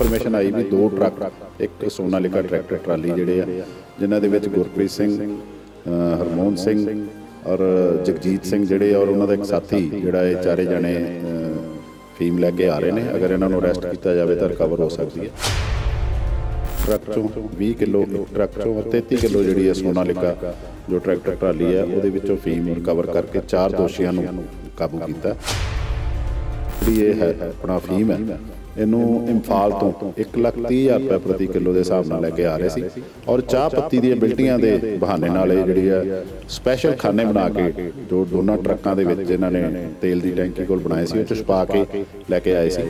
information ਆਈ ਵੀ ਦੋ truck ਇੱਕ ਸੋਨਾ ਲਿਖਾ ਟਰੈਕਟਰ ਟਰਾਲੀ ਜਿਹੜੇ ਆ ਜਿਨ੍ਹਾਂ ਦੇ ਵਿੱਚ ਗੁਰਪ੍ਰੀਤ ਸਿੰਘ ਹਰਮੋਨ ਸਿੰਘ ਔਰ ਜਗਜੀਤ ਸਿੰਘ ਜਿਹੜੇ ਔਰ ਉਹਨਾਂ ਦਾ ਇੱਕ ਸਾਥੀ ਜਿਹੜਾ ਇਹ ਚਾਰੇ ਜਣੇ ਫੀਮ ਲੈ ਕੇ ਆ ਰਹੇ ਨੇ ਅਗਰ ਇਹਨਾਂ ਨੂੰ ਅਰੈਸਟ ਕੀਤਾ ਜਾਵੇ ਤਾਂ ਰਿਕਵਰ ਹੋ ਸਕਦੀ ਹੈ ਟਰੱਕ ਚੋਂ 20 ਕਿਲੋ ਟਰੱਕ ਚੋਂ 33 ਕਿਲੋ ਜਿਹੜੀ ਹੈ ਲਿਖਾ ਜੋ ਟਰੈਕਟਰ ਟਰਾਲੀ ਹੈ ਉਹਦੇ ਵਿੱਚੋਂ ਫੀਮ ਰਿਕਵਰ ਕਰਕੇ ਚਾਰ ਦੋਸ਼ੀਆਂ ਨੂੰ ਕਾਬੂ ਕੀਤਾ ਵੀ ਇਹ ਹੈ ਆਪਣਾ ਫੀਮ ਹੈ ਇਹਨੂੰ ਇੰਫਾਲ ਤੋਂ 1 ਲੱਖ 30 ਹਜ਼ਾਰ ਰੁਪਏ ਪ੍ਰਤੀ ਕਿਲੋ ਦੇ ਹਿਸਾਬ ਨਾਲ ਲੈ ਕੇ ਆ ਰਹੇ ਸੀ ਔਰ ਚਾਹ ਪੱਤੀ ਦੀਆਂ ਬਿਲਟੀਆਂ ਦੇ ਬਹਾਨੇ ਨਾਲ ਇਹ ਜਿਹੜੀ ਹੈ ਸਪੈਸ਼ਲ ਖਾਨੇ ਬਣਾ ਕੇ ਜੋ ਦੋਨਾਂ ਟਰੱਕਾਂ ਦੇ ਵਿੱਚ ਇਹਨਾਂ ਨੇ ਤੇਲ ਦੀ ਟੈਂਕੀ ਕੋਲ ਬਣਾਏ ਸੀ ਉਹ ਚ ਛਪਾ ਕੇ ਲੈ ਕੇ ਆਏ ਸੀ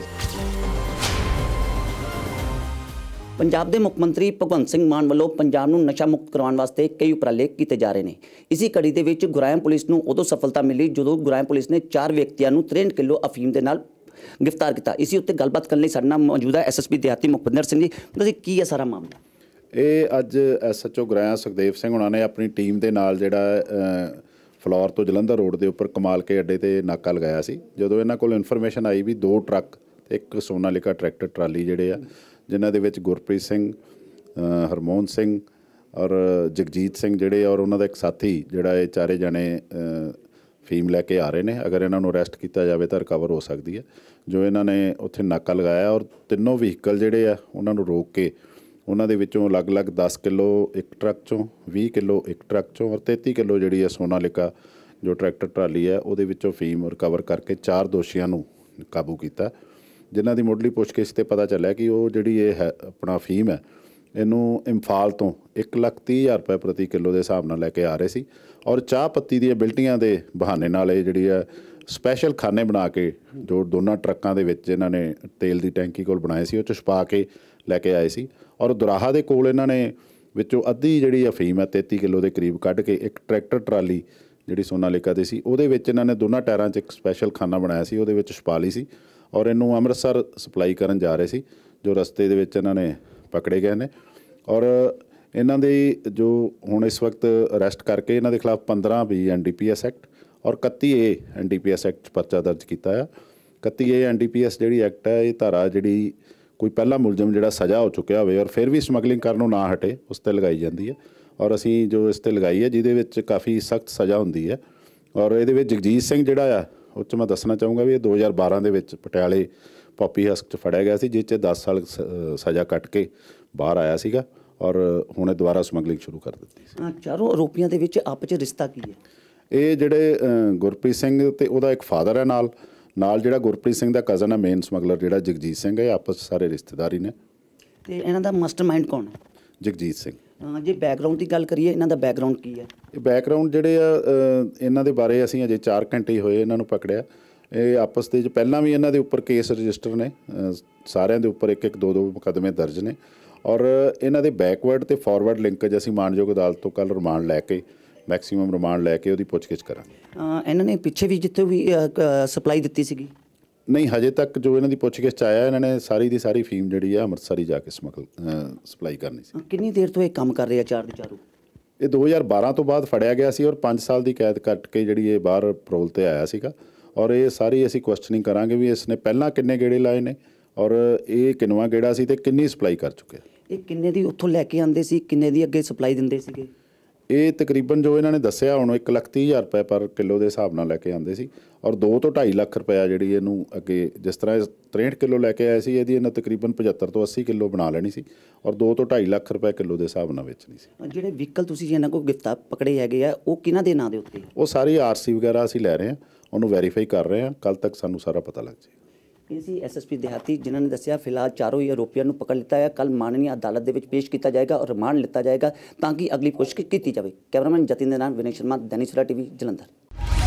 ਪੰਜਾਬ ਦੇ ਮੁੱਖ ਮੰਤਰੀ ਭਗਵੰਤ ਸਿੰਘ ਮਾਨ ਵੱਲੋਂ ਪੰਜਾਬ ਨੂੰ ਨਸ਼ਾ ਮੁਕਤ ਕਰਵਾਉਣ ਵਾਸਤੇ ਕਈ ਉਪਰਾਲੇ ਕੀਤੇ ਜਾ ਰਹੇ ਨੇ ਇਸੇ ਕੜੀ ਦੇ ਵਿੱਚ ਗੁਰਾਇਮ ਪੁਲਿਸ ਨੂੰ ਉਦੋਂ ਸਫਲਤਾ ਮਿਲੀ ਜਦੋਂ ਗੁਰਾਇਮ ਪੁਲਿਸ ਨੇ 4 ਵਿਅਕਤੀਆਂ ਨੂੰ 63 ਕਿਲੋ ਅਫੀਮ ਦੇ ਨਾਲ ਗ੍ਰਿਫਤਾਰ ਕੀਤਾ ਇਸੇ ਉੱਤੇ ਗੱਲਬਾਤ ਕਰਨ ਲਈ ਸਾਡੇ ਨਾਲ ਮੌਜੂਦਾ ਐਸਐਸਪੀ ਦਿਹਾਤੀ ਮੁਖਬਿੰਦਰ ਸਿੰਘ ਜੀ ਤੁਸੀਂ ਕੀ ਹੈ ਸਾਰਾ ਮਾਮਲਾ ਇਹ ਅੱਜ ਐਸਐਚਓ ਗੁਰਾਇਮ ਸੁਖਦੇਵ ਸਿੰਘ ਉਹਨਾਂ ਨੇ ਆਪਣੀ ਟੀਮ ਦੇ ਨਾਲ ਜਿਹੜਾ ਫਲੋਰ ਤੋਂ ਜਲੰਧਰ ਰੋਡ ਦੇ ਉੱਪਰ ਕਮਾਲ ਕੇ ਅੱਡੇ ਤੇ ਨਾਕਾ ਲਗਾਇਆ ਸੀ ਜਦੋਂ ਇਹਨਾਂ ਕੋਲ ਇਨਫੋਰਮੇਸ਼ਨ ਆਈ ਵੀ ਦੋ ਟਰੱਕ ਤੇ ਇੱਕ ਸੋਨਾਲਿਕਾ ਟਰੈਕਟਰ ਟਰਾਲੀ ਜਿਹੜੇ ਆ ਜਿਨ੍ਹਾਂ ਦੇ ਵਿੱਚ ਗੁਰਪ੍ਰੀਤ ਸਿੰਘ ਹਰਮੋਨ ਸਿੰਘ ਔਰ ਜਗਜੀਤ ਸਿੰਘ ਜਿਹੜੇ ਔਰ ਉਹਨਾਂ ਦਾ ਇੱਕ ਸਾਥੀ ਜਿਹੜਾ ਇਹ ਚਾਰੇ ਜਣੇ ਫੀਮ ਲੈ ਕੇ ਆ ਰਹੇ ਨੇ ਅਗਰ ਇਹਨਾਂ ਨੂੰ ਅਰੈਸਟ ਕੀਤਾ ਜਾਵੇ ਤਾਂ ਰਿਕਵਰ ਹੋ ਸਕਦੀ ਹੈ ਜੋ ਇਹਨਾਂ ਨੇ ਉੱਥੇ ਨਾਕਾ ਲਗਾਇਆ ਔਰ ਤਿੰਨੋਂ ਵਹੀਕਲ ਜਿਹੜੇ ਆ ਉਹਨਾਂ ਨੂੰ ਰੋਕ ਕੇ ਉਹਨਾਂ ਦੇ ਵਿੱਚੋਂ ਅਲੱਗ-ਅਲੱਗ 10 ਕਿਲੋ ਇੱਕ ਟਰੱਕ ਚੋਂ 20 ਕਿਲੋ ਇੱਕ ਟਰੱਕ ਚੋਂ ਔਰ 33 ਕਿਲੋ ਜਿਹੜੀ ਹੈ ਲਿਕਾ ਜੋ ਟਰੈਕਟਰ ਟਰਾਲੀ ਹੈ ਉਹਦੇ ਵਿੱਚੋਂ ਫੀਮ ਰਿਕਵਰ ਕਰਕੇ ਚਾਰ ਦੋਸ਼ੀਆਂ ਨੂੰ ਕਾਬੂ ਕੀਤਾ ਜਿਨ੍ਹਾਂ ਦੀ ਕੇ ਪੁੱਛਗਿੱਛ ਤੇ ਪਤਾ ਚੱਲਿਆ ਕਿ ਉਹ ਜਿਹੜੀ ਇਹ ਹੈ ਆਪਣਾ ਫੀਮ ਹੈ ਇਹਨੂੰ ਇੰਫਾਲ ਤੋਂ 1,30,000 ਰੁਪਏ ਪ੍ਰਤੀ ਕਿਲੋ ਦੇ ਹਿਸਾਬ ਨਾਲ ਲੈ ਕੇ ਆ ਰਹੇ ਸੀ ਔਰ ਚਾਹ ਪੱਤੀ ਦੀਆਂ ਬਿਲਟੀਆਂ ਦੇ ਬਹਾਨੇ ਨਾਲ ਇਹ ਜਿਹੜੀ ਹੈ ਸਪੈਸ਼ਲ ਖਾਨੇ ਬਣਾ ਕੇ ਜੋ ਦੋਨਾਂ ਟਰੱਕਾਂ ਦੇ ਵਿੱਚ ਇਹਨਾਂ ਨੇ ਤੇਲ ਦੀ ਟੈਂਕੀ ਕੋਲ ਬਣਾਏ ਸੀ ਉਹ ਚ ਛਪਾ ਕੇ ਲੈ ਕੇ ਆਏ ਸੀ ਔਰ ਦੁਰਾਹਾ ਦੇ ਕੋਲ ਇਹਨਾਂ ਨੇ ਵਿੱਚੋਂ ਅੱਧੀ ਜਿਹੜੀ ਅਫੀਮ ਹੈ 33 ਕਿਲੋ ਦੇ ਕਰੀਬ ਕੱਢ ਕੇ ਇੱਕ ਟਰੈਕਟਰ ਟਰਾਲੀ ਜਿਹੜੀ ਸੋਨਾ ਲੇਕਾ ਦੇ ਸੀ ਉਹਦੇ ਵਿੱਚ ਇਹਨਾਂ ਨੇ ਦੋਨਾਂ ਟਾਇਰਾਂ 'ਚ ਇੱਕ ਸਪੈਸ਼ਲ ਖਾਨਾ ਬਣਾਇਆ ਸੀ ਉਹਦੇ ਵਿੱਚ ਛਪਾ ਲਈ ਸੀ ਔਰ ਇਹਨੂੰ ਅੰਮ੍ਰਿਤਸਰ ਸਪਲਾਈ ਕਰਨ ਜਾ ਰਹੇ ਸੀ ਜੋ ਰਸਤੇ ਦੇ ਵਿੱਚ ਇਹਨਾਂ ਨੇ ਪਕੜੇ ਗਏ ਨੇ ਔਰ ਇਹਨਾਂ ਦੇ ਜੋ ਹੁਣ ਇਸ ਵਕਤ ਅਰੈਸਟ ਕਰਕੇ ਇਹਨਾਂ ਦੇ ਖਿਲਾਫ 15 ਬੀ ਐਨਡੀਪੀਐਸ ਐਕਟ ਔਰ 31 ਏ ਐਨਡੀਪੀਐਸ ਐਕਟ ਪਰਚਾ ਦਰਜ ਕੀਤਾ ਹੈ 31 ਏ ਐਨਡੀਪੀਐਸ ਜਿਹੜੀ ਐਕਟ ਹੈ ਇਹ ਧਾਰਾ ਜਿਹੜੀ ਕੋਈ ਪਹਿਲਾ ਮੁਲਜ਼ਮ ਜਿਹੜਾ ਸਜ਼ਾ ਹੋ ਚੁੱਕਿਆ ਹੋਵੇ ਔਰ ਫਿਰ ਵੀ ਸਮਗਲਿੰਗ ਕਰਨੋਂ ਨਾ ਹਟੇ ਉਸ ਤੇ ਲਗਾਈ ਜਾਂਦੀ ਹੈ ਔਰ ਅਸੀਂ ਜੋ ਇਸ ਤੇ ਲਗਾਈ ਹੈ ਜਿਹਦੇ ਵਿੱਚ ਕਾਫੀ ਸਖਤ ਸਜ਼ਾ ਹੁੰਦੀ ਹੈ ਔਰ ਇਹਦੇ ਵਿੱਚ ਜਗਜੀਤ ਸਿੰਘ ਜਿਹੜਾ ਆ ਉਹ 'ਚ ਮੈਂ ਦੱਸਣਾ ਚਾਹੂੰਗਾ ਵੀ ਇਹ 2012 ਦੇ ਵਿੱਚ ਪਟਿਆਲੇ ਪੌਪੀ ਹਸਕ 'ਚ ਫੜਿਆ ਗਿਆ ਸੀ ਜਿਸ 'ਚ 10 ਸਾਲ ਸਜ਼ਾ ਕੱਟ ਕੇ ਬਾਹਰ ਆਇਆ ਸੀਗਾ ਔਰ ਹੁਣੇ ਦੁਬਾਰਾ ਸਮਗਲਿੰਗ ਸ਼ੁਰੂ ਕਰ ਦਿੱਤੀ ਸੀ ਚਾਰੋਂ ਆਰੋਪੀਆਂ ਦੇ ਵਿੱਚ ਆਪਸ ਵਿੱਚ ਰਿਸ਼ਤਾ ਕੀ ਹੈ ਇਹ ਜਿਹੜੇ ਗੁਰਪ੍ਰੀਤ ਸਿੰਘ ਤੇ ਉਹਦਾ ਇੱਕ ਫਾਦਰ ਹੈ ਨਾਲ ਨਾਲ ਜਿਹੜਾ ਗੁਰਪ੍ਰੀਤ ਸਿੰਘ ਦਾ ਕਜ਼ਨ ਹੈ ਮੇਨ ਸਮਗਲਰ ਜਿਹੜਾ ਜਗਜੀਤ ਸਿੰਘ ਹੈ ਆਪਸ ਸਾਰੇ ਰਿਸ਼ਤੇਦਾਰੀ ਨੇ ਤੇ ਇਹਨਾਂ ਦਾ ਮਾਸਟਰਮਾਈਂਡ ਕੌਣ ਹੈ ਜਗਜੀਤ ਸਿੰਘ ਜੇ ਬੈਕਗ੍ਰਾਉਂਡ ਦੀ ਗੱਲ ਕਰੀਏ ਇਹਨਾਂ ਦਾ ਬੈਕਗ੍ਰਾਉਂਡ ਕੀ ਹੈ ਇਹ ਬੈਕਗ੍ਰਾਉਂਡ ਜਿਹੜੇ ਆ ਇਹਨਾਂ ਦੇ ਬਾਰੇ ਅਸੀਂ ਅਜੇ 4 ਘੰਟੇ ਹੋਏ ਇਹਨਾਂ ਨੂੰ ਪਕੜਿਆ ਇਹ ਆਪਸ ਦੇ ਵਿੱਚ ਪਹਿਲਾਂ ਵੀ ਇਹਨਾਂ ਦੇ ਉੱਪਰ ਕੇਸ ਰਜਿਸਟਰ ਨੇ ਸਾਰਿਆਂ ਦੇ ਉੱਪਰ ਇੱਕ ਇੱਕ ਦੋ ਦੋ ਮੁਕਦਮੇ ਦਰਜ ਨੇ ਔਰ ਇਹਨਾਂ ਦੇ ਬੈਕਵਰਡ ਤੇ ਫਾਰਵਰਡ ਲਿੰਕੇਜ ਅਸੀਂ ਮਾਨਯੋਗ ਅਦਾਲਤ ਤੋਂ ਕੱਲ ਰਿਮਾਂਡ ਲੈ ਕੇ ਮੈਕਸਿਮਮ ਰਿਮਾਂਡ ਲੈ ਕੇ ਉਹਦੀ ਪੁੱਛਗਿੱਛ ਕਰਾਂਗੇ ਇਹਨਾਂ ਨੇ ਪਿੱਛੇ ਵੀ ਜਿੱਥੇ ਵੀ ਸਪਲਾਈ ਦਿੱਤੀ ਸੀਗੀ ਨਹੀਂ ਹਜੇ ਤੱਕ ਜੋ ਇਹਨਾਂ ਦੀ ਪੁੱਛਗਿੱਛ ਚ ਆਇਆ ਇਹਨਾਂ ਨੇ ਸਾਰੀ ਦੀ ਸਾਰੀ ਫੀਮ ਜਿਹੜੀ ਆ ਅੰਮ੍ਰਿਤਸਰੀ ਜਾ ਕੇ ਸਮਗਲ ਸਪਲਾਈ ਕਰਨੀ ਸੀ ਕਿੰਨੀ ਦੇਰ ਤੋਂ ਇਹ ਕੰਮ ਕਰ ਰਿਹਾ ਚਾਰ ਚਾਰੂ ਇਹ 2012 ਤੋਂ ਬਾਅਦ ਫੜਿਆ ਗਿਆ ਸੀ ਔਰ 5 ਸਾਲ ਦੀ ਕੈਦ ਕੱਟ ਕੇ ਜਿਹੜੀ ਇਹ ਬਾਹਰ ਪਰੋਲ ਤੇ ਆਇਆ ਸੀਗਾ ਔਰ ਇਹ ਸਾਰੀ ਅਸੀਂ ਕੁਐਸਚਨਿੰਗ ਕਰਾਂਗੇ ਵੀ ਇਸ ਨੇ ਪਹਿਲਾਂ ਕਿੰਨੇ ਗੇੜੇ ਲਾਏ ਨੇ ਔਰ ਇਹ ਕਿੰਨਵਾ ਗੇੜਾ ਸੀ ਤੇ ਕਿੰਨੀ ਸਪਲਾਈ ਕਰ ਚੁੱਕਿਆ ਇਹ ਕਿੰਨੇ ਦੀ ਉੱਥੋਂ ਲੈ ਕੇ ਆਂਦੇ ਸੀ ਕਿੰਨੇ ਦੀ ਅੱਗੇ ਸਪਲਾਈ ਦਿੰਦੇ ਸੀਗੇ ਇਹ ਤਕਰੀਬਨ ਜੋ ਇਹਨਾਂ ਨੇ ਦੱਸਿਆ ਹੁਣ 1 ਲੱਖ 30 ਹਜ਼ਾਰ ਰੁਪਏ ਪਰ ਕਿਲੋ ਦੇ ਹਿਸਾਬ ਨਾਲ ਲੈ ਕੇ ਆਉਂਦੇ ਸੀ ਔਰ 2 ਤੋਂ 2.5 ਲੱਖ ਰੁਪਏ ਜਿਹੜੀ ਇਹਨੂੰ ਅੱਗੇ ਜਿਸ ਤਰ੍ਹਾਂ 63 ਕਿਲੋ ਲੈ ਕੇ ਆਏ ਸੀ ਇਹਦੀ ਇਹਨਾਂ ਤਕਰੀਬਨ 75 ਤੋਂ 80 ਕਿਲੋ ਬਣਾ ਲੈਣੀ ਸੀ ਔਰ 2 ਤੋਂ 2.5 ਲੱਖ ਰੁਪਏ ਕਿਲੋ ਦੇ ਹਿਸਾਬ ਨਾਲ ਵੇਚਣੀ ਸੀ ਜਿਹੜੇ ਵਹੀਕਲ ਤੁਸੀਂ ਇਹਨਾਂ ਕੋਲ ਗਿਫਤਾ ਪਕੜੇ ਹੈਗੇ ਆ ਉਹ ਕਿਹਨਾਂ ਦੇ ਨਾਂ ਦੇ ਉੱਤੇ ਉਹ ਸਾਰੀ ਆਰਸੀ ਵਗੈਰਾ ਅਸੀਂ ਲੈ ਰਹੇ ਹਾਂ ਉਹਨੂੰ ਵੈਰੀਫਾਈ ਕਰ ਰਹੇ ਹਾਂ ਕੱਲ ਤੱਕ ਸਾਨੂੰ ਸਾਰਾ ਪਤਾ ਲੱਗ ਜਾਏਗਾ ਪੀਸੀ ਐਸਐਸਪੀ ਦਿਹਾਤੀ ਜਿਨ੍ਹਾਂ ਨੇ ਦੱਸਿਆ ਫਿਲਹਾਲ ਚਾਰੋਂ ਹੀ ਆਰੋਪੀਆਂ ਨੂੰ ਪਕੜ ਲਿੱਤਾ ਹੈ ਕੱਲ ਮਾਨਨੀ ਅਦਾਲਤ ਦੇ ਵਿੱਚ ਪੇਸ਼ ਕੀਤਾ ਜਾਏਗਾ ਔਰ ਰਿਮਾਂਡ ਲਿੱਤਾ ਜਾਏਗਾ ਤਾਂ ਕਿ ਅਗਲੀ ਕੋਸ਼ਿਸ਼ ਕੀਤੀ ਜਾਵੇ ਕੈਮਰਾਮੈਨ ਜਤਿੰਦਰ ਨਾਮ ਨਾਲ ਸ਼ਰਮਾ ਦੈਨਿਕ ਟੀਵੀ ਜਲੰਧਰ